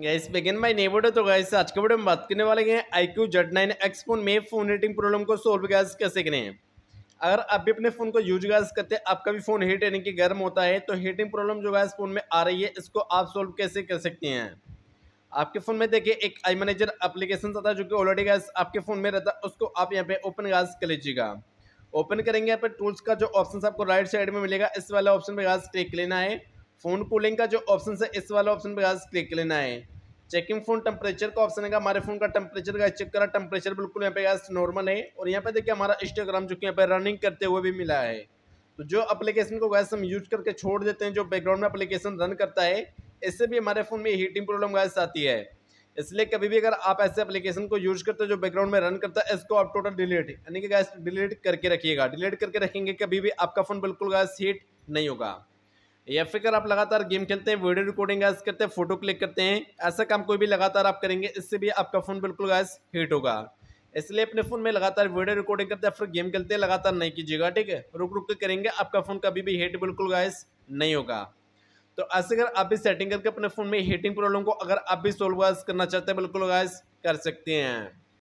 gas begin by नेबोडो तो gas आज के वीडियो में बात करने वाले हैं iQOO Z nine X phone में फोन हीटिंग प्रॉब्लम को सोल्व गैस कैसे करें अगर आप भी अपने फ़ोन को यूज गैस करते हैं आपका भी फ़ोन हीट यानी कि गर्म होता है तो हीटिंग प्रॉब्लम जो गैस फ़ोन में आ रही है इसको आप सोल्व कैसे कर सकते हैं आपके फ़ोन में देखिए एक आई मैनेजर अप्लीकेशन आता है जो कि ऑलरेडी गैस आपके फ़ोन में रहता है उसको आप यहाँ पर ओपन गैस कर लीजिएगा ओपन करेंगे यहाँ पर टूल्स का जो ऑप्शन आपको राइट साइड में मिलेगा इस वाले ऑप्शन पर गैस क्लिक लेना है फ़ोन कूलिंग का जो ऑप्शन है इस वाले ऑप्शन पर गैस क्लिक लेना है चेकिंग फ़ोन टेम्परेचर का ऑप्शन है हमारे फ़ोन का टेम्परेचर का चेक करा टेम्परेचर बिल्कुल यहाँ पे गैस नॉर्मल है और यहाँ पे देखिए हमारा इंस्टाग्राम जो कि यहाँ पे रनिंग करते हुए भी मिला है तो जो एप्लीकेशन को गैस हम यूज करके छोड़ देते हैं जो बैकग्राउंड में एप्लीकेशन रन करता है इससे भी हमारे फ़ोन में हीटिंग प्रॉब्लम गैस आती है इसलिए कभी भी अगर आप ऐसे एप्लीकेशन को यूज करते हो जो बैकग्राउंड में रन करता है इसको आप टोटल डिलीट यानी कि गैस डिलीट करके रखिएगा डिलीट करके रखेंगे कभी भी आपका फ़ोन बिल्कुल गैस हीट नहीं होगा या फिर आप लगातार गेम खेलते हैं वीडियो रिकॉर्डिंग गैस करते हैं फोटो क्लिक करते हैं ऐसा काम कोई भी लगातार आप करेंगे इससे भी आपका फ़ोन बिल्कुल गैस हीट होगा इसलिए अपने फ़ोन में लगातार वीडियो रिकॉर्डिंग करते हैं फिर गेम खेलते हैं लगातार नहीं कीजिएगा ठीक है रुक रुक के करेंगे आपका फ़ोन कभी भी हीट बिल्कुल गैस नहीं होगा तो ऐसे अगर आप भी सेटिंग करके अपने फ़ोन में हीटिंग प्रॉब्लम को अगर आप भी सोल्व गैस करना चाहते हैं बिल्कुल गैस कर सकते हैं